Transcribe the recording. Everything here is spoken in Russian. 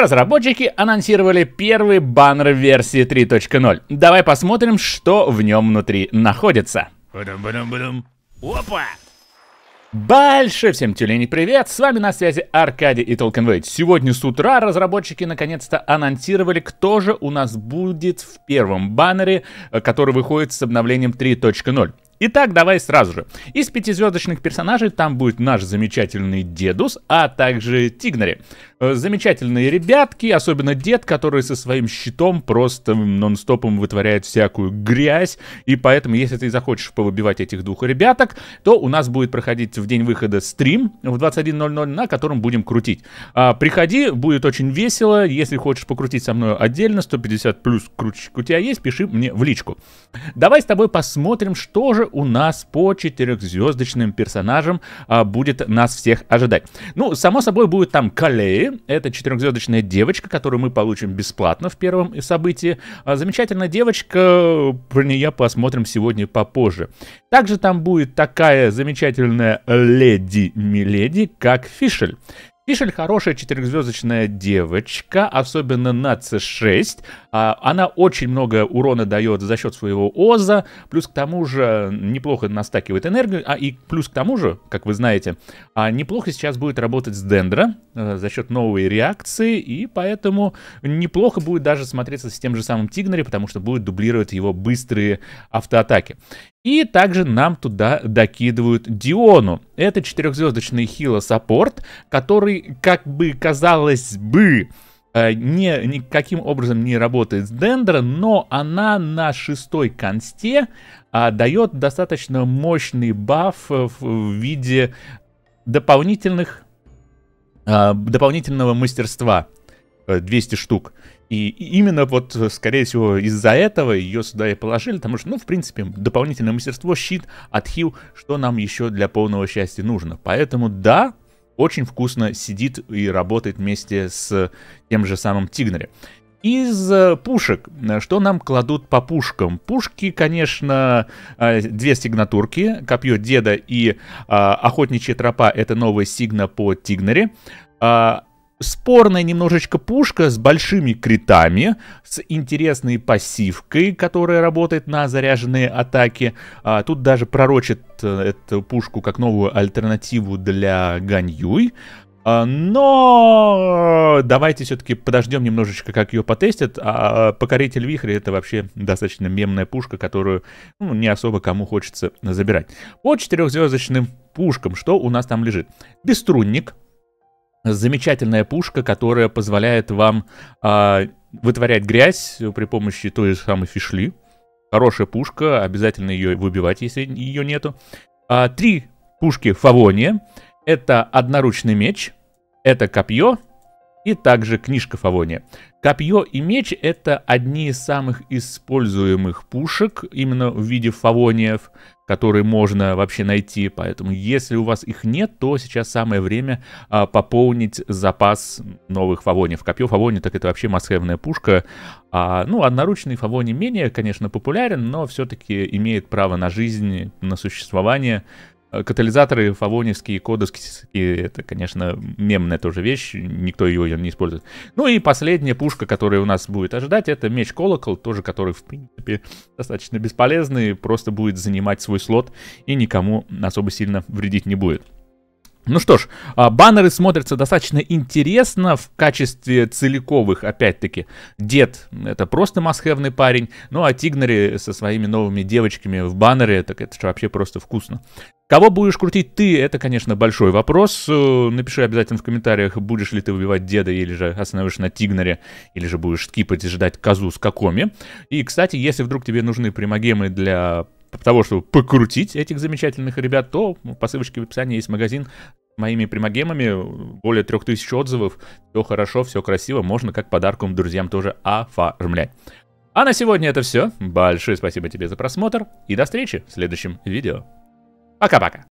разработчики анонсировали первый баннер версии 3.0. Давай посмотрим, что в нем внутри находится. Опа! Больше всем тюлени привет, с вами на связи Аркадий и Толкенвейт. Сегодня с утра разработчики наконец-то анонсировали, кто же у нас будет в первом баннере, э, который выходит с обновлением 3.0. Итак, давай сразу же. Из пятизвездочных персонажей там будет наш замечательный дедус, а также Тигнари. Э, замечательные ребятки, особенно дед, который со своим щитом просто нон-стопом вытворяет всякую грязь. И поэтому, если ты захочешь повыбивать этих двух ребяток, то у нас будет проходить в день выхода стрим в 21.00, на котором будем крутить. А, приходи, будет очень весело. Если хочешь покрутить со мной отдельно, 150 плюс крутчик у тебя есть, пиши мне в личку. Давай с тобой посмотрим, что же у нас по четырехзвездочным персонажам а, будет нас всех ожидать. Ну, само собой, будет там Калеи, это четырехзвездочная девочка, которую мы получим бесплатно в первом событии. А, замечательная девочка, про нее посмотрим сегодня попозже. Также там будет такая замечательная леди-миледи, как Фишель. Мишель хорошая четырехзвездочная девочка, особенно на C6. А, она очень много урона дает за счет своего Оза, плюс к тому же неплохо настакивает энергию, а и плюс к тому же, как вы знаете, а, неплохо сейчас будет работать с Дендра э, за счет новой реакции, и поэтому неплохо будет даже смотреться с тем же самым Тигнери, потому что будет дублировать его быстрые автоатаки. И также нам туда докидывают Диону. Это четырехзвездочный хила саппорт, который, как бы казалось бы, э, не, никаким образом не работает с Дендро, но она на шестой консте а, дает достаточно мощный баф в виде дополнительных, а, дополнительного мастерства. 200 э, штук. И именно вот, э, скорее всего, из-за этого ее сюда и положили, потому что, ну, в принципе, дополнительное мастерство, щит, отхил, что нам еще для полного счастья нужно. Поэтому, да, очень вкусно сидит и работает вместе с тем же самым Тигнере. Из э, пушек, что нам кладут по пушкам? Пушки, конечно, две сигнатурки, копье деда и охотничья тропа, это новая сигна по Тигнере. А, спорная немножечко пушка с большими критами, с интересной пассивкой, которая работает на заряженные атаки. А, тут даже пророчит э, эту пушку как новую альтернативу для Ганьюй. А, но давайте все-таки подождем немножечко, как ее потестят. А покоритель вихря это вообще достаточно мемная пушка, которую ну, не особо кому хочется забирать. По четырехзвездочным пушкам, что у нас там лежит? Беструнник, замечательная пушка, которая позволяет вам э, вытворять грязь при помощи той же самой фишли. Хорошая пушка, обязательно ее выбивать, если ее нету. Э, три пушки Фавония. Это одноручный меч, это копье и также книжка Фавония. Копье и меч — это одни из самых используемых пушек, именно в виде фавониев, которые можно вообще найти. Поэтому если у вас их нет, то сейчас самое время а, пополнить запас новых фавониев. Копье фавония – так это вообще масхевная пушка. А, ну, одноручный фавони менее, конечно, популярен, но все-таки имеет право на жизнь, на существование — Э, катализаторы, фавоневские, кодовские, это, конечно, мемная тоже вещь, никто ее не использует. Ну и последняя пушка, которая у нас будет ожидать, это меч колокол, тоже который, в принципе, достаточно бесполезный, просто будет занимать свой слот и никому особо сильно вредить не будет. Ну что ж, а, баннеры смотрятся достаточно интересно в качестве целиковых, опять-таки. Дед — это просто масхевный парень, ну а Тигнери со своими новыми девочками в баннере, так это же вообще просто вкусно. Кого будешь крутить ты, это, конечно, большой вопрос. Э, напиши обязательно в комментариях, будешь ли ты выбивать деда, или же остановишься на Тигнере или же будешь скипать и ждать козу с какоми. И, кстати, если вдруг тебе нужны примагемы для того, чтобы покрутить этих замечательных ребят, то по ссылочке в описании есть магазин моими примагемами, более 3000 отзывов, все хорошо, все красиво, можно как подарком друзьям тоже оформлять. А на сегодня это все. Большое спасибо тебе за просмотр и до встречи в следующем видео. Пока-пока.